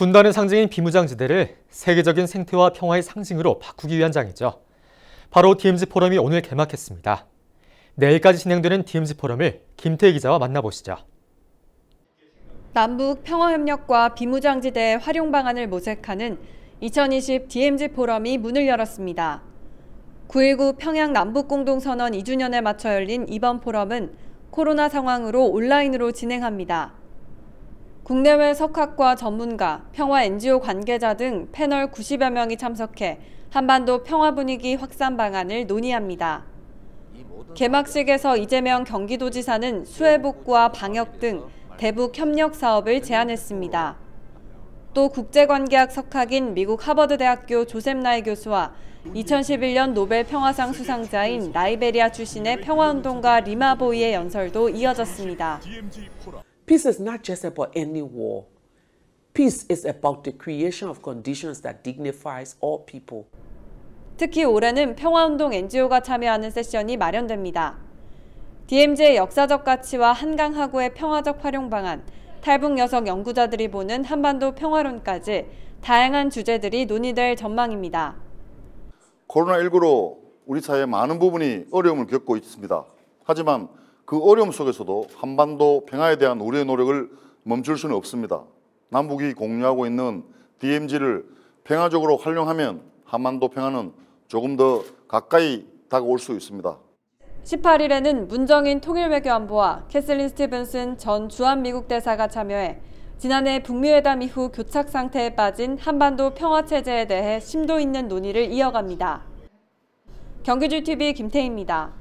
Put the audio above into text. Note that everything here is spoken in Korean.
분단의 상징인 비무장지대를 세계적인 생태와 평화의 상징으로 바꾸기 위한 장이죠. 바로 DMZ 포럼이 오늘 개막했습니다. 내일까지 진행되는 DMZ 포럼을 김태 기자와 만나보시죠. 남북 평화협력과 비무장지대 활용 방안을 모색하는 2020 DMZ 포럼이 문을 열었습니다. 9.19 평양 남북공동선언 2주년에 맞춰 열린 이번 포럼은 코로나 상황으로 온라인으로 진행합니다. 국내외 석학과 전문가, 평화 NGO 관계자 등 패널 90여 명이 참석해 한반도 평화 분위기 확산 방안을 논의합니다. 개막식에서 이재명 경기도지사는 수해복구와 방역 등 대북 협력 사업을 제안했습니다. 또 국제관계학 석학인 미국 하버드대학교 조셉 나이 교수와 2011년 노벨 평화상 수상자인 나이베리아 출신의 평화운동가 리마보이의 연설도 이어졌습니다. Peace is not just about any war. Peace is about the creation of conditions that dignifies all people. 특히 올해는 평화운동 NGO가 참여하는 세션이 마련됩니다. DMZ의 역사적 가치와 한강 하구의 평화적 활용 방안, 탈북 여성 연구자들이 보는 한반도 평화론까지 다양한 주제들이 논의될 전망입니다. 코로나19로 우리 사회 많은 부분이 어려움을 겪고 있습니다. 하지만 그 어려움 속에서도 한반도 평화에 대한 우리의 노력을 멈출 수는 없습니다. 남북이 공유하고 있는 DMZ를 평화적으로 활용하면 한반도 평화는 조금 더 가까이 다가올 수 있습니다. 18일에는 문정인 통일외교안보와 캐슬린 스티븐슨 전 주한미국 대사가 참여해 지난해 북미회담 이후 교착 상태에 빠진 한반도 평화체제에 대해 심도 있는 논의를 이어갑니다. 경기주TV 김태희입니다.